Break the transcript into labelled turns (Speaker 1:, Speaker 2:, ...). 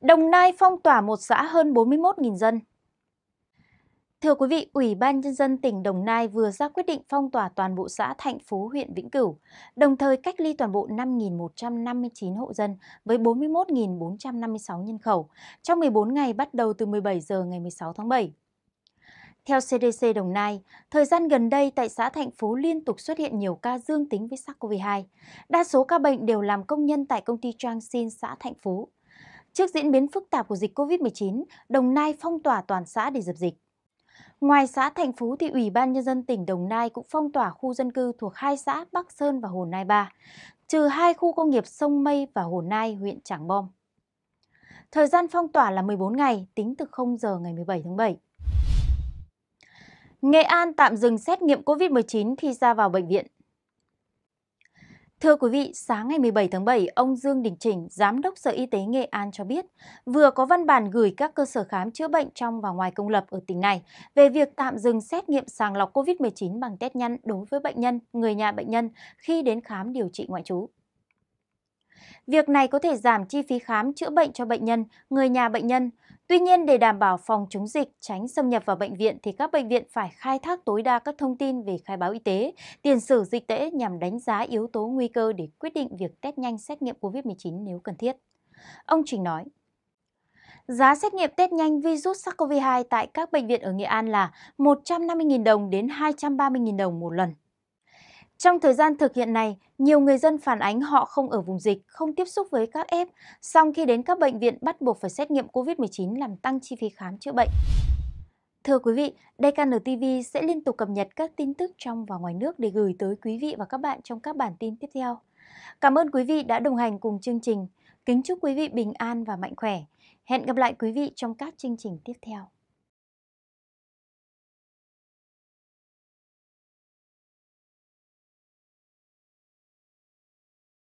Speaker 1: Đồng Nai phong tỏa một xã hơn 41.000 dân. Thưa quý vị, Ủy ban Nhân dân tỉnh Đồng Nai vừa ra quyết định phong tỏa toàn bộ xã Thạnh Phú, huyện Vĩnh Cửu, đồng thời cách ly toàn bộ 5.159 hộ dân với 41.456 nhân khẩu trong 14 ngày bắt đầu từ 17 giờ ngày 16 tháng 7. Theo CDC Đồng Nai, thời gian gần đây tại xã Thạnh Phú liên tục xuất hiện nhiều ca dương tính với SARS-CoV-2. Đa số ca bệnh đều làm công nhân tại công ty Trang Sin xã Thạnh Phú. Trước diễn biến phức tạp của dịch COVID-19, Đồng Nai phong tỏa toàn xã để dập dịch. Ngoài xã Thành Phú thì Ủy ban Nhân dân tỉnh Đồng Nai cũng phong tỏa khu dân cư thuộc hai xã Bắc Sơn và Hồ Nai ba trừ hai khu công nghiệp Sông Mây và Hồ Nai, huyện Trảng Bom. Thời gian phong tỏa là 14 ngày, tính từ 0 giờ ngày 17 tháng 7. Nghệ An tạm dừng xét nghiệm COVID-19 khi ra vào bệnh viện. Thưa quý vị, sáng ngày 17 tháng 7, ông Dương Đình Chỉnh, Giám đốc Sở Y tế Nghệ An cho biết, vừa có văn bản gửi các cơ sở khám chữa bệnh trong và ngoài công lập ở tỉnh này về việc tạm dừng xét nghiệm sàng lọc COVID-19 bằng test nhanh đối với bệnh nhân, người nhà bệnh nhân khi đến khám điều trị ngoại trú. Việc này có thể giảm chi phí khám chữa bệnh cho bệnh nhân, người nhà bệnh nhân. Tuy nhiên, để đảm bảo phòng chống dịch, tránh xâm nhập vào bệnh viện thì các bệnh viện phải khai thác tối đa các thông tin về khai báo y tế, tiền sử dịch tễ nhằm đánh giá yếu tố nguy cơ để quyết định việc test nhanh xét nghiệm COVID-19 nếu cần thiết. Ông Trình nói, Giá xét nghiệm test nhanh virus SARS-CoV-2 tại các bệnh viện ở Nghệ An là 150.000 đồng đến 230.000 đồng một lần. Trong thời gian thực hiện này, nhiều người dân phản ánh họ không ở vùng dịch, không tiếp xúc với các F, song khi đến các bệnh viện bắt buộc phải xét nghiệm COVID-19 làm tăng chi phí khám chữa bệnh. Thưa quý vị, DKN TV sẽ liên tục cập nhật các tin tức trong và ngoài nước để gửi tới quý vị và các bạn trong các bản tin tiếp theo. Cảm ơn quý vị đã đồng hành cùng chương trình. Kính chúc quý vị bình an và mạnh khỏe. Hẹn gặp lại quý vị trong các chương trình tiếp theo.